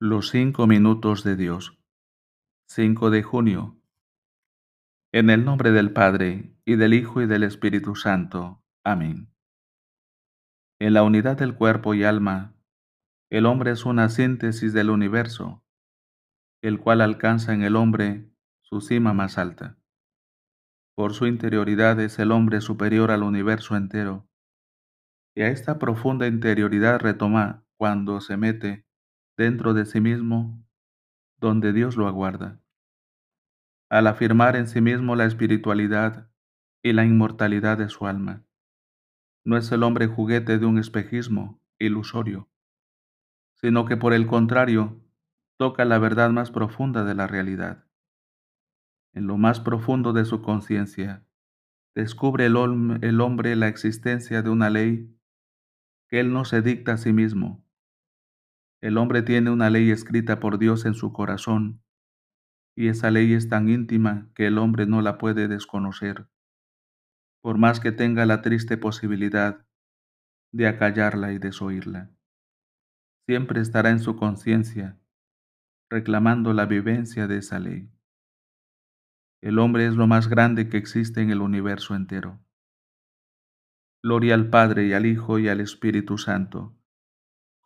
Los cinco minutos de Dios. 5 de junio. En el nombre del Padre, y del Hijo, y del Espíritu Santo. Amén. En la unidad del cuerpo y alma, el hombre es una síntesis del universo, el cual alcanza en el hombre su cima más alta. Por su interioridad es el hombre superior al universo entero. Y a esta profunda interioridad retoma, cuando se mete, dentro de sí mismo, donde Dios lo aguarda. Al afirmar en sí mismo la espiritualidad y la inmortalidad de su alma, no es el hombre juguete de un espejismo ilusorio, sino que por el contrario toca la verdad más profunda de la realidad. En lo más profundo de su conciencia, descubre el, hombre la existencia de una ley que él no se dicta a sí mismo, el hombre tiene una ley escrita por Dios en su corazón, y esa ley es tan íntima que el hombre no la puede desconocer, por más que tenga la triste posibilidad de acallarla y desoírla. Siempre estará en su conciencia reclamando la vivencia de esa ley. El hombre es lo más grande que existe en el universo entero. Gloria al Padre y al Hijo y al Espíritu Santo